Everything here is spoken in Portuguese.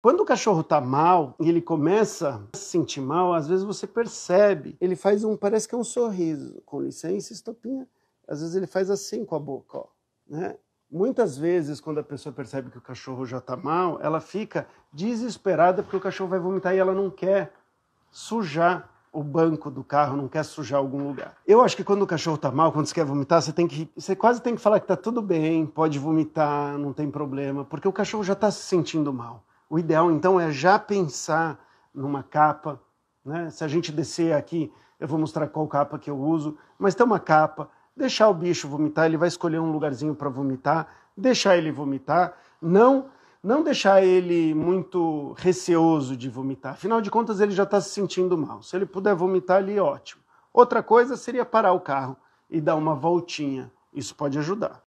Quando o cachorro está mal e ele começa a se sentir mal, às vezes você percebe, ele faz um, parece que é um sorriso, com licença, estopinha. Às vezes ele faz assim com a boca, ó, né? Muitas vezes, quando a pessoa percebe que o cachorro já está mal, ela fica desesperada porque o cachorro vai vomitar e ela não quer sujar o banco do carro, não quer sujar algum lugar. Eu acho que quando o cachorro está mal, quando você quer vomitar, você tem que, você quase tem que falar que está tudo bem, pode vomitar, não tem problema, porque o cachorro já está se sentindo mal. O ideal, então, é já pensar numa capa. Né? Se a gente descer aqui, eu vou mostrar qual capa que eu uso, mas tem uma capa. Deixar o bicho vomitar, ele vai escolher um lugarzinho para vomitar, deixar ele vomitar, não não deixar ele muito receoso de vomitar. Afinal de contas, ele já está se sentindo mal. Se ele puder vomitar ali, ótimo. Outra coisa seria parar o carro e dar uma voltinha. Isso pode ajudar.